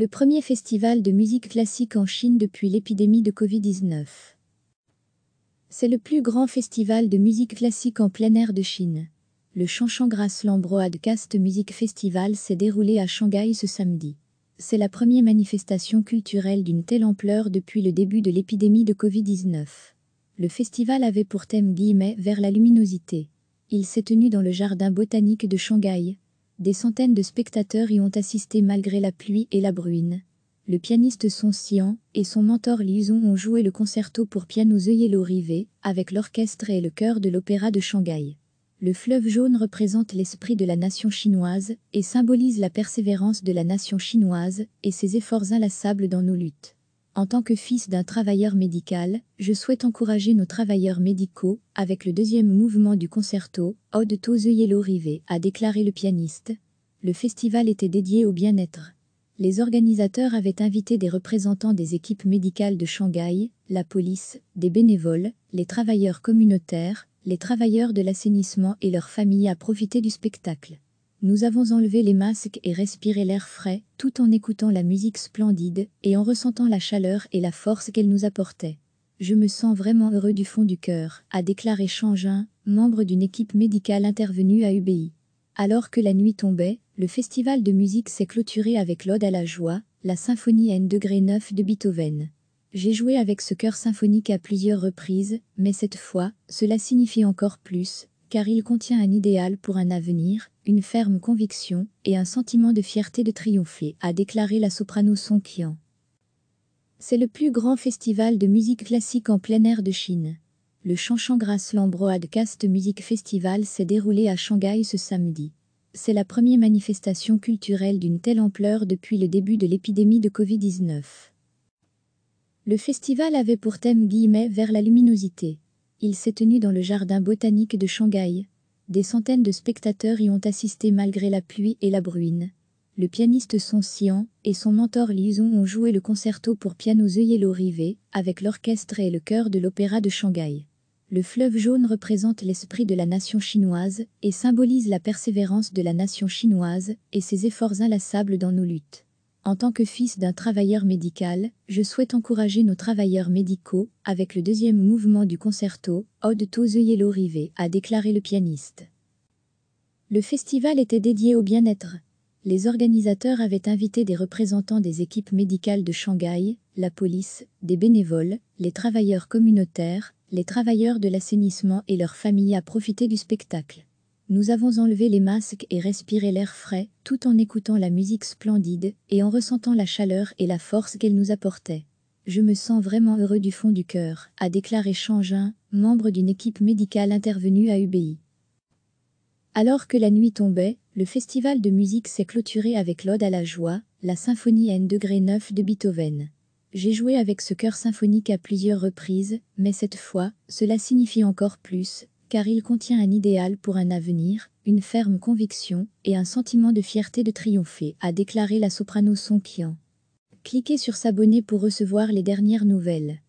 le premier festival de musique classique en Chine depuis l'épidémie de Covid-19. C'est le plus grand festival de musique classique en plein air de Chine. Le Changshan Grassland Broadcast Music Festival s'est déroulé à Shanghai ce samedi. C'est la première manifestation culturelle d'une telle ampleur depuis le début de l'épidémie de Covid-19. Le festival avait pour thème guillemets vers la luminosité. Il s'est tenu dans le jardin botanique de Shanghai, des centaines de spectateurs y ont assisté malgré la pluie et la bruine. Le pianiste Son Sian et son mentor Lison ont joué le concerto pour piano The Yellow Rivet avec l'orchestre et le chœur de l'Opéra de Shanghai. Le fleuve jaune représente l'esprit de la nation chinoise et symbolise la persévérance de la nation chinoise et ses efforts inlassables dans nos luttes. En tant que fils d'un travailleur médical, je souhaite encourager nos travailleurs médicaux avec le deuxième mouvement du concerto, Ode to the Yellow a déclaré le pianiste. Le festival était dédié au bien-être. Les organisateurs avaient invité des représentants des équipes médicales de Shanghai, la police, des bénévoles, les travailleurs communautaires, les travailleurs de l'assainissement et leurs familles à profiter du spectacle. Nous avons enlevé les masques et respiré l'air frais, tout en écoutant la musique splendide et en ressentant la chaleur et la force qu'elle nous apportait. Je me sens vraiment heureux du fond du cœur, a déclaré Changin, membre d'une équipe médicale intervenue à UBI. Alors que la nuit tombait, le festival de musique s'est clôturé avec l'Ode à la joie, la symphonie N degré 9 de Beethoven. J'ai joué avec ce cœur symphonique à plusieurs reprises, mais cette fois, cela signifie encore plus, car il contient un idéal pour un avenir, une ferme conviction et un sentiment de fierté de triompher, a déclaré la soprano Song Qian. C'est le plus grand festival de musique classique en plein air de Chine. Le Chanchan Grassland Broadcast Music Festival s'est déroulé à Shanghai ce samedi. C'est la première manifestation culturelle d'une telle ampleur depuis le début de l'épidémie de Covid-19. Le festival avait pour thème vers la luminosité. Il s'est tenu dans le jardin botanique de Shanghai. Des centaines de spectateurs y ont assisté malgré la pluie et la bruine. Le pianiste Son Xian et son mentor Lison ont joué le concerto pour piano The Yellow avec l'orchestre et le chœur de l'Opéra de Shanghai. Le fleuve jaune représente l'esprit de la nation chinoise et symbolise la persévérance de la nation chinoise et ses efforts inlassables dans nos luttes. En tant que fils d'un travailleur médical, je souhaite encourager nos travailleurs médicaux avec le deuxième mouvement du concerto, Ode to the Yellow a déclaré le pianiste. Le festival était dédié au bien-être. Les organisateurs avaient invité des représentants des équipes médicales de Shanghai, la police, des bénévoles, les travailleurs communautaires, les travailleurs de l'assainissement et leurs familles à profiter du spectacle. Nous avons enlevé les masques et respiré l'air frais, tout en écoutant la musique splendide et en ressentant la chaleur et la force qu'elle nous apportait. Je me sens vraiment heureux du fond du cœur, a déclaré Changin, membre d'une équipe médicale intervenue à UBI. Alors que la nuit tombait, le festival de musique s'est clôturé avec l'Ode à la joie, la symphonie N degré 9 de Beethoven. J'ai joué avec ce cœur symphonique à plusieurs reprises, mais cette fois, cela signifie encore plus, car il contient un idéal pour un avenir, une ferme conviction et un sentiment de fierté de triompher, a déclaré la soprano son Cliquez sur s'abonner pour recevoir les dernières nouvelles.